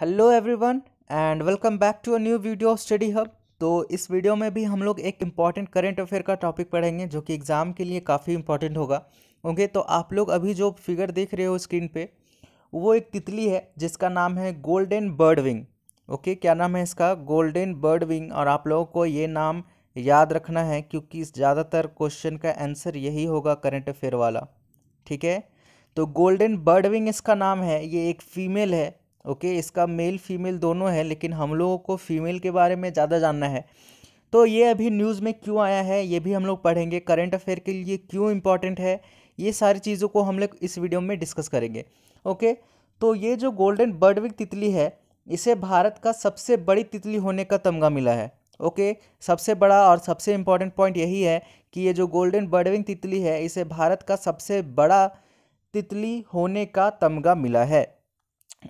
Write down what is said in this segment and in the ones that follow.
Hello everyone and welcome back to a new video of study hub तो इस वीडियो में भी हम लोग एक इम्पॉर्टेंट करेंट अफेयर का टॉपिक पढ़ेंगे जो कि एग्ज़ाम के लिए काफ़ी इम्पॉर्टेंट होगा ओके तो आप लोग अभी जो फिगर देख रहे हो स्क्रीन पे वो एक तितली है जिसका नाम है गोल्डन बर्ड विंग ओके क्या नाम है इसका गोल्डन बर्ड विंग और आप लोगों को ये नाम याद रखना है क्योंकि ज़्यादातर क्वेश्चन का आंसर यही होगा करेंट अफेयर वाला ठीक है तो गोल्डन बर्ड विंग इसका नाम है ये एक फीमेल है ओके इसका मेल फीमेल दोनों है लेकिन हम लोगों को फीमेल के बारे में ज़्यादा जानना है तो ये अभी न्यूज़ में क्यों आया है ये भी हम लोग पढ़ेंगे करंट अफेयर के लिए क्यों इम्पॉर्टेंट है ये सारी चीज़ों को हम लोग इस वीडियो में डिस्कस करेंगे ओके तो ये जो गोल्डन बर्डविक तितली है इसे भारत का सबसे बड़ी तितली होने का तमगा मिला है ओके सबसे बड़ा और सबसे इम्पॉर्टेंट पॉइंट यही है कि ये जो गोल्डन बर्डविंग तितली है इसे भारत का सबसे बड़ा तितली होने का तमगा मिला है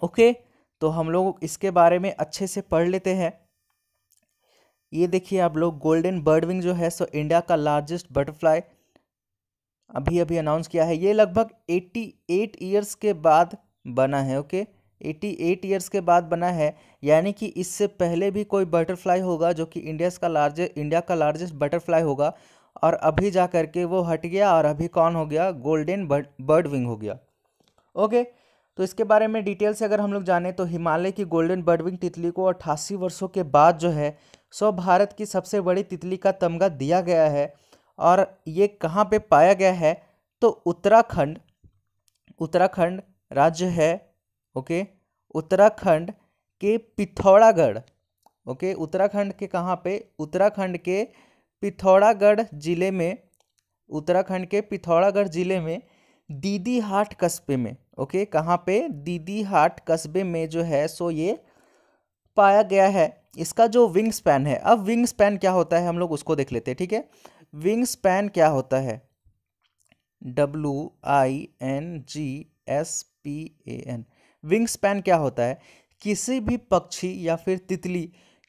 ओके तो हम लोग इसके बारे में अच्छे से पढ़ लेते हैं ये देखिए आप लोग गोल्डन बर्ड विंग जो है सो इंडिया का लार्जेस्ट बटरफ्लाई अभी अभी अनाउंस किया है ये लगभग 88 ईयर्स के बाद बना है ओके 88 ईयर्स के बाद बना है यानी कि इससे पहले भी कोई बटरफ्लाई होगा जो कि इंडिया का लार्जेस्ट इंडिया का लार्जेस्ट बटरफ्लाई होगा और अभी जा करके वो हट गया और अभी कौन हो गया गोल्डन बर्ड विंग हो गया ओके तो इसके बारे में डिटेल से अगर हम लोग जाने तो हिमालय की गोल्डन बर्डविंग तितली को अट्ठासी वर्षों के बाद जो है सौ भारत की सबसे बड़ी तितली का तमगा दिया गया है और ये कहाँ पे पाया गया है तो उत्तराखंड उत्तराखंड राज्य है ओके उत्तराखंड के पिथौरागढ़ ओके उत्तराखंड के कहाँ पे उत्तराखंड के पिथौरागढ़ ज़िले में उत्तराखंड के पिथौरागढ़ ज़िले में दीदी हाट कस्बे में ओके कहाँ पे दीदी हाट कस्बे में जो है सो ये पाया गया है इसका जो विंग स्पैन है अब विंग स्पैन क्या होता है हम लोग उसको देख लेते हैं ठीक है विंग स्पैन क्या होता है W I N G S P A N wing span क्या होता है किसी भी पक्षी या फिर तितली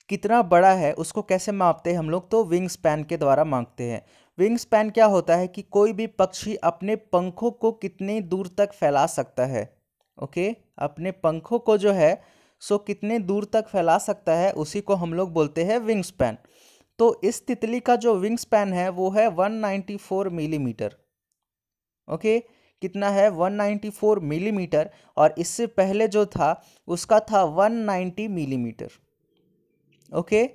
कितना बड़ा है उसको कैसे मापते हैं हम लोग तो विंग स्पैन के द्वारा मांगते हैं विंग स्पैन क्या होता है कि कोई भी पक्षी अपने पंखों को कितने दूर तक फैला सकता है ओके अपने पंखों को जो है सो कितने दूर तक फैला सकता है उसी को हम लोग बोलते हैं विंग स्पैन तो इस तितली का जो विंग स्पैन है वो है 194 मिलीमीटर mm. ओके कितना है 194 मिलीमीटर mm, और इससे पहले जो था उसका था 190 मिलीमीटर mm. ओके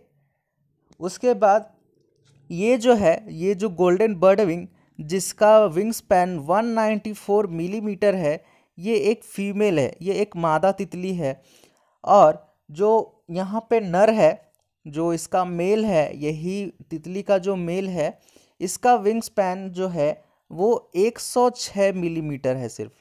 उसके बाद ये जो है ये जो गोल्डन बर्ड विंग जिसका विंग स्पैन 194 मिलीमीटर है ये एक फीमेल है ये एक मादा तितली है और जो यहाँ पे नर है जो इसका मेल है यही तितली का जो मेल है इसका विंग स्पैन जो है वो 106 मिलीमीटर है सिर्फ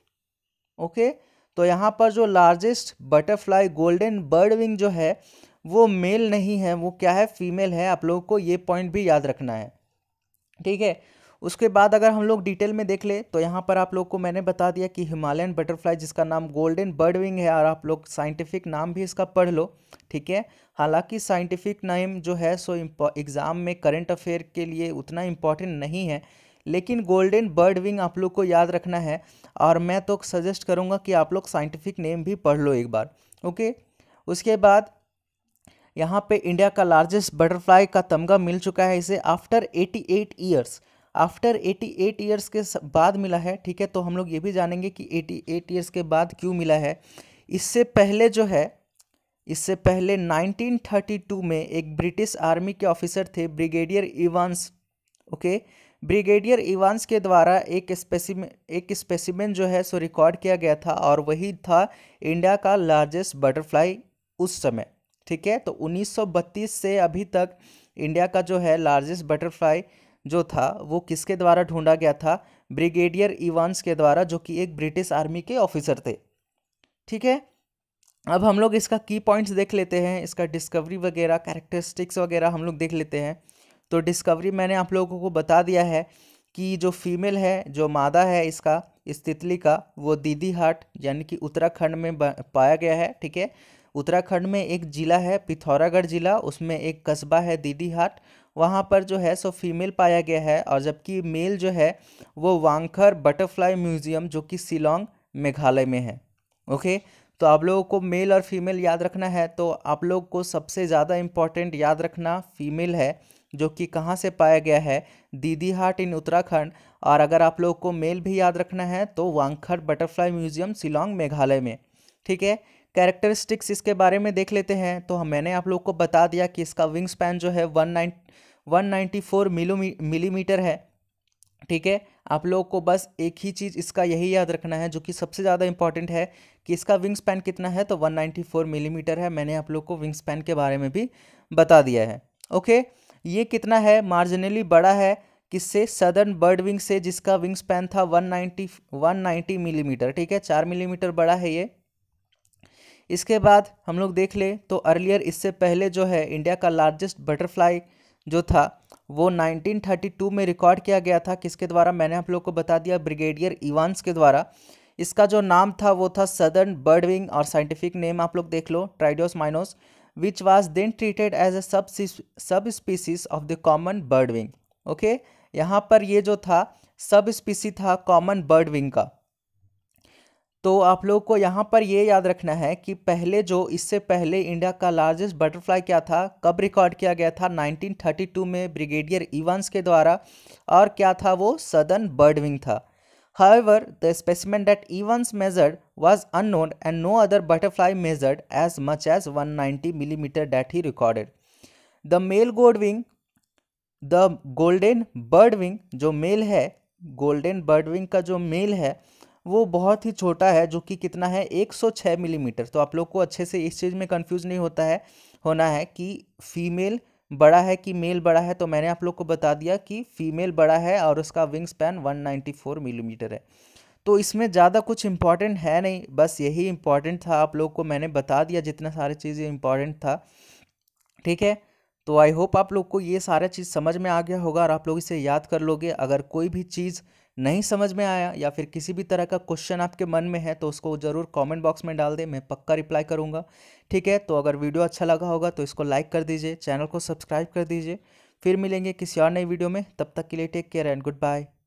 ओके तो यहाँ पर जो largest butterfly golden bird wing जो है वो मेल नहीं है वो क्या है फीमेल है आप लोगों को ये पॉइंट भी याद रखना है ठीक है उसके बाद अगर हम लोग डिटेल में देख ले तो यहाँ पर आप लोग को मैंने बता दिया कि हिमालयन बटरफ्लाई जिसका नाम गोल्डन बर्ड विंग है और आप लोग साइंटिफिक नाम भी इसका पढ़ लो ठीक है हालांकि साइंटिफिक नाम जो है सो एग्ज़ाम में करंट अफेयर के लिए उतना इम्पॉर्टेंट नहीं है लेकिन गोल्डन बर्ड विंग आप लोग को याद रखना है और मैं तो सजेस्ट करूँगा कि आप लोग साइंटिफिक नेम भी पढ़ लो एक बार ओके उसके बाद यहाँ पे इंडिया का लार्जेस्ट बटरफ्लाई का तमगा मिल चुका है इसे आफ्टर 88 ईयर्स आफ्टर 88 ईयर्स के बाद मिला है ठीक है तो हम लोग ये भी जानेंगे कि 88 ईयर्स के बाद क्यों मिला है इससे पहले जो है इससे पहले 1932 में एक ब्रिटिश आर्मी के ऑफिसर थे brigadier Evans okay brigadier Evans के द्वारा एक स्पेसिमेन एक स्पेसिमेन जो है सो रिकॉर्ड किया गया था और वही था इंडिया का लार्जेस्ट बटरफ्लाई उस समय ठीक है तो 1932 से अभी तक इंडिया का जो है लार्जेस्ट बटरफ्लाई जो था वो किसके द्वारा ढूंढा गया था ब्रिगेडियर इवान्स के द्वारा जो कि एक ब्रिटिश आर्मी के ऑफिसर थे ठीक है अब हम लोग इसका की पॉइंट्स देख लेते हैं इसका डिस्कवरी वगैरह कैरेक्टरिस्टिक्स वगैरह हम लोग देख लेते हैं तो डिस्कवरी मैंने आप लोगों को बता दिया है कि जो फीमेल है जो मादा है इसका इस तितली का वो दीदी हाट यानी कि उत्तराखंड में पाया गया है ठीक है उत्तराखंड में एक ज़िला है पिथौरागढ़ ज़िला उसमें एक कस्बा है दीदीहाट वहाँ पर जो है सो फीमेल पाया गया है और जबकि मेल जो है वो वांखर बटरफ्लाई म्यूज़ियम जो कि शिलोंग मेघालय में है ओके तो आप लोगों को मेल और फीमेल याद रखना है तो आप लोग को सबसे ज़्यादा इम्पॉर्टेंट याद रखना फीमेल है जो कि कहाँ से पाया गया है दीदीहाट इन उत्तराखंड और अगर आप लोग को मेल भी याद रखना है तो वांखर बटरफ्लाई म्यूज़ियम शिलोंग मेघालय में ठीक है कैरेक्टरिस्टिक्स इसके बारे में देख लेते हैं तो मैंने आप लोग को बता दिया कि इसका विंग स्पैन जो है one nine one ninety four millimetre है ठीक है आप लोगों को बस एक ही चीज़ इसका यही याद रखना है जो कि सबसे ज़्यादा इंपॉर्टेंट है कि इसका विंग स्पैन कितना है तो 194 मिलीमीटर mm है मैंने आप लोग को विंग स्पैन के बारे में भी बता दिया है ओके ये कितना है मार्जिनली बड़ा है किससे सदर्न बर्ड विंग से जिसका विंग स्पैन था 190 190 मिलीमीटर mm, ठीक है चार मिलीमीटर mm बड़ा है ये इसके बाद हम लोग देख ले तो अर्लियर इससे पहले जो है इंडिया का लार्जेस्ट बटरफ्लाई जो था वो 1932 में रिकॉर्ड किया गया था किसके द्वारा मैंने आप लोग को बता दिया ब्रिगेडियर इवान्स के द्वारा इसका जो नाम था वो था सदर्न बर्ड विंग और साइंटिफिक नेम आप लोग देख लो Troides minos which was then treated as a sub sub species of the common bird wing okay यहाँ पर ये जो था सब स्पीसी था कॉमन बर्ड विंग का तो आप लोग को यहाँ पर ये याद रखना है कि पहले जो इससे पहले इंडिया का लार्जेस्ट बटरफ्लाई क्या था कब रिकॉर्ड किया गया था 1932 में ब्रिगेडियर इवांस के द्वारा और क्या था वो सदन बर्डविंग था however the specimen that Evans measured was unknown and no other butterfly measured as much as 190 millimetre that he recorded the male gold wing the golden bird wing जो male है golden bird wing का जो male है वो बहुत ही छोटा है जो कि कितना है 106 मिलीमीटर तो आप लोग को अच्छे से इस चीज़ में कंफ्यूज नहीं होता है होना है कि फीमेल बड़ा है कि मेल बड़ा है तो मैंने आप लोग को बता दिया कि फीमेल बड़ा है और उसका wing span one millimetre mm है तो इसमें ज़्यादा कुछ इम्पॉर्टेंट है नहीं बस यही इम्पॉर्टेंट था आप लोग को मैंने बता दिया जितना सारी चीज़ें इम्पॉर्टेंट था ठीक है तो आई होप आप लोग को ये सारा चीज़ समझ में आ गया होगा और आप लोग इसे याद कर लोगे अगर कोई भी चीज़ नहीं समझ में आया या फिर किसी भी तरह का क्वेश्चन आपके मन में है तो उसको ज़रूर कमेंट बॉक्स में डाल दें मैं पक्का रिप्लाई करूँगा ठीक है तो अगर वीडियो अच्छा लगा होगा तो इसको लाइक कर दीजिए चैनल को सब्सक्राइब कर दीजिए फिर मिलेंगे किसी और नई वीडियो में तब तक के लिए take care and good bye